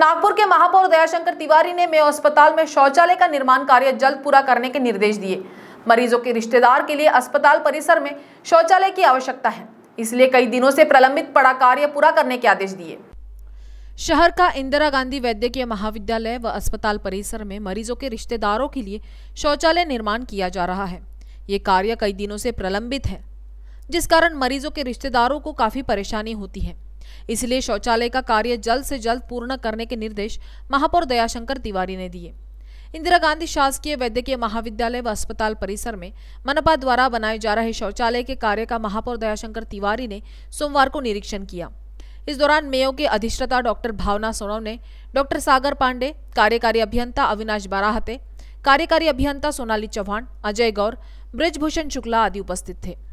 नागपुर के महापौर दयाशंकर तिवारी ने मेयो अस्पताल में शौचालय का निर्माण कार्य जल्द पूरा करने के निर्देश दिए मरीजों के रिश्तेदार के लिए अस्पताल परिसर में शौचालय की आवश्यकता है इसलिए कई दिनों से प्रलंबित पड़ा कार्य पूरा करने के आदेश दिए शहर का इंदिरा गांधी वैद्यकीय महाविद्यालय व अस्पताल परिसर में मरीजों के रिश्तेदारों के लिए शौचालय निर्माण किया जा रहा है ये कार्य कई दिनों से प्रलंबित है जिस कारण मरीजों के रिश्तेदारों को काफ़ी परेशानी होती है इसलिए शौचालय का कार्य जल्द से जल्द पूर्ण करने के निर्देश महापौर दयाशंकर तिवारी ने दिए इंदिरा गांधी शासकीय वैद्यकीय महाविद्यालय व अस्पताल परिसर में मनपा द्वारा बनाए जा रहे शौचालय के कार्य का महापौर दयाशंकर तिवारी ने सोमवार को निरीक्षण किया इस दौरान मेयो के अधिष्ठता डॉक्टर भावना सोनव ने डॉक्टर सागर पांडे कार्यकारी अभियंता अविनाश बाराहते कार्यकारी अभियंता सोनाली चौहान अजय गौर ब्रजभूषण शुक्ला आदि उपस्थित थे